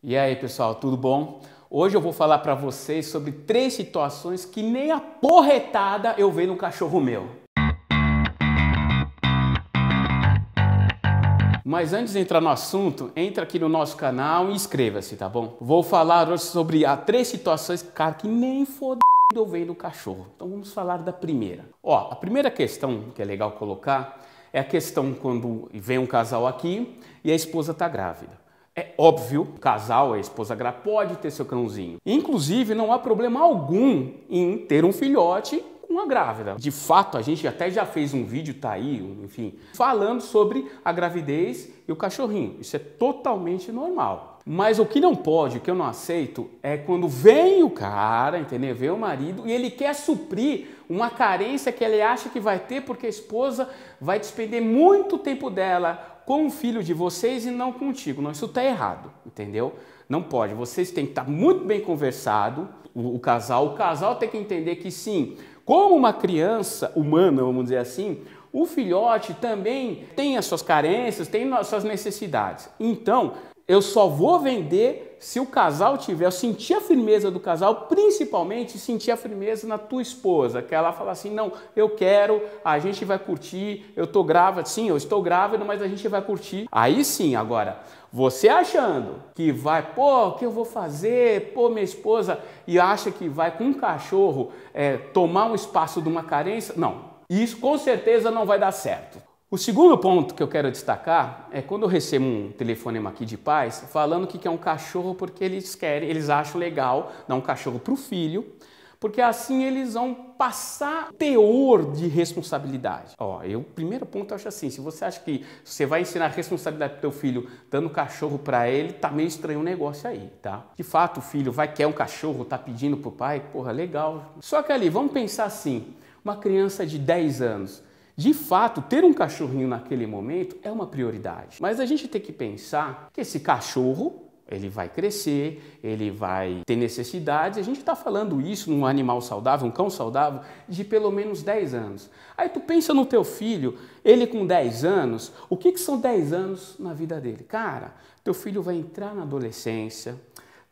E aí, pessoal, tudo bom? Hoje eu vou falar para vocês sobre três situações que nem a porretada eu vejo no cachorro meu. Mas antes de entrar no assunto, entra aqui no nosso canal e inscreva-se, tá bom? Vou falar hoje sobre as três situações, cara, que nem foda eu vejo no cachorro. Então vamos falar da primeira. Ó, a primeira questão que é legal colocar é a questão quando vem um casal aqui e a esposa tá grávida. É óbvio, o casal, a esposa grá pode ter seu cãozinho. Inclusive, não há problema algum em ter um filhote uma grávida. De fato, a gente até já fez um vídeo, tá aí, enfim, falando sobre a gravidez e o cachorrinho. Isso é totalmente normal. Mas o que não pode, o que eu não aceito, é quando vem o cara, entendeu? Vem o marido e ele quer suprir uma carência que ele acha que vai ter porque a esposa vai despender muito tempo dela com o filho de vocês e não contigo. Não, isso está errado, entendeu? Não pode. Vocês têm que estar tá muito bem conversado, o, o casal. O casal tem que entender que sim, como uma criança humana, vamos dizer assim, o filhote também tem as suas carências, tem as suas necessidades. Então, eu só vou vender se o casal tiver, eu sentir a firmeza do casal, principalmente sentir a firmeza na tua esposa, que ela fala assim: não, eu quero, a gente vai curtir, eu tô grávida, sim, eu estou grávida, mas a gente vai curtir. Aí sim, agora, você achando que vai, pô, o que eu vou fazer, pô, minha esposa, e acha que vai com um cachorro é, tomar um espaço de uma carência, não, isso com certeza não vai dar certo. O segundo ponto que eu quero destacar é quando eu recebo um telefonema aqui de pais falando que é um cachorro porque eles querem, eles acham legal dar um cachorro para o filho, porque assim eles vão passar teor de responsabilidade. Ó, eu primeiro ponto eu acho assim, se você acha que você vai ensinar responsabilidade o teu filho dando cachorro para ele, tá meio estranho o um negócio aí, tá? De fato, o filho vai quer um cachorro, tá pedindo pro pai, porra, legal. Só que ali, vamos pensar assim, uma criança de 10 anos, de fato, ter um cachorrinho naquele momento é uma prioridade. Mas a gente tem que pensar que esse cachorro ele vai crescer, ele vai ter necessidades. A gente está falando isso num animal saudável, um cão saudável, de pelo menos 10 anos. Aí tu pensa no teu filho, ele com 10 anos, o que, que são 10 anos na vida dele? Cara, teu filho vai entrar na adolescência,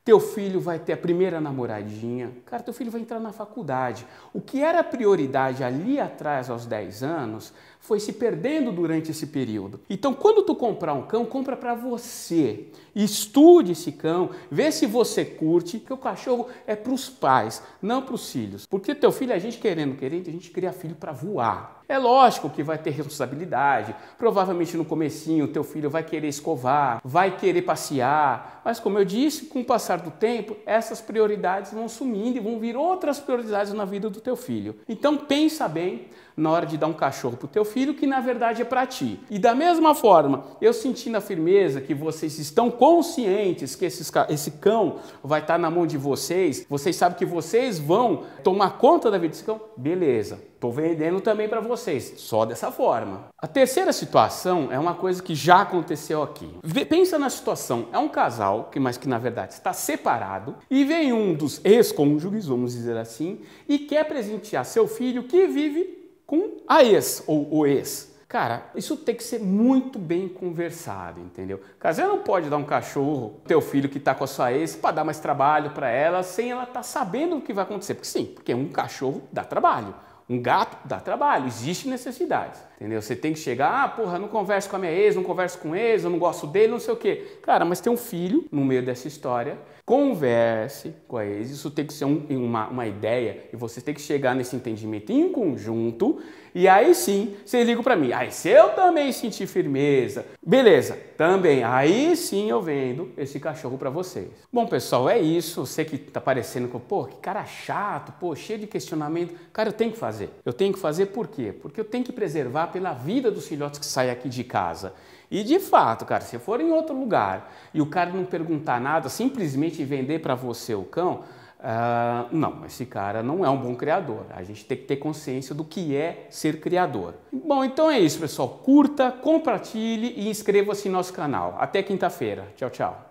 teu filho vai ter a primeira namoradinha, cara, teu filho vai entrar na faculdade. O que era prioridade ali atrás aos 10 anos, foi se perdendo durante esse período. Então, quando tu comprar um cão, compra para você. Estude esse cão, vê se você curte, que o cachorro é para os pais, não para os filhos. Porque teu filho, a gente querendo, querendo, a gente cria filho para voar. É lógico que vai ter responsabilidade. Provavelmente no comecinho teu filho vai querer escovar, vai querer passear, mas como eu disse, com o passar do tempo, essas prioridades vão sumindo e vão vir outras prioridades na vida do teu filho. Então pensa bem, na hora de dar um cachorro para o teu filho que na verdade é para ti. E da mesma forma, eu sentindo a firmeza que vocês estão conscientes que esses, esse cão vai estar tá na mão de vocês, vocês sabem que vocês vão tomar conta da vida desse cão, beleza. Estou vendendo também para vocês, só dessa forma. A terceira situação é uma coisa que já aconteceu aqui. Pensa na situação, é um casal, que mas que na verdade está separado, e vem um dos ex-cônjuges, vamos dizer assim, e quer presentear seu filho que vive com a ex ou o ex. Cara, isso tem que ser muito bem conversado, entendeu? Caso você não pode dar um cachorro, teu filho que tá com a sua ex, para dar mais trabalho para ela, sem ela estar tá sabendo o que vai acontecer. Porque sim, porque um cachorro dá trabalho, um gato dá trabalho, existe necessidades. Entendeu? Você tem que chegar, ah, porra, não converso com a minha ex, não converso com ex, eu não gosto dele, não sei o quê. Cara, mas tem um filho no meio dessa história, converse com a ex, isso tem que ser um, uma, uma ideia e você tem que chegar nesse entendimento em conjunto e aí sim, você liga para mim, aí se eu também sentir firmeza, beleza, também, aí sim eu vendo esse cachorro para vocês. Bom, pessoal, é isso, você que tá parecendo com, pô, que cara chato, pô, cheio de questionamento, cara, eu tenho que fazer, eu tenho que fazer por quê? Porque eu tenho que preservar pela vida dos filhotes que saem aqui de casa. E de fato, cara, se for em outro lugar e o cara não perguntar nada, simplesmente vender para você o cão, uh, não, esse cara não é um bom criador. A gente tem que ter consciência do que é ser criador. Bom, então é isso, pessoal. Curta, compartilhe e inscreva-se em nosso canal. Até quinta-feira. Tchau, tchau.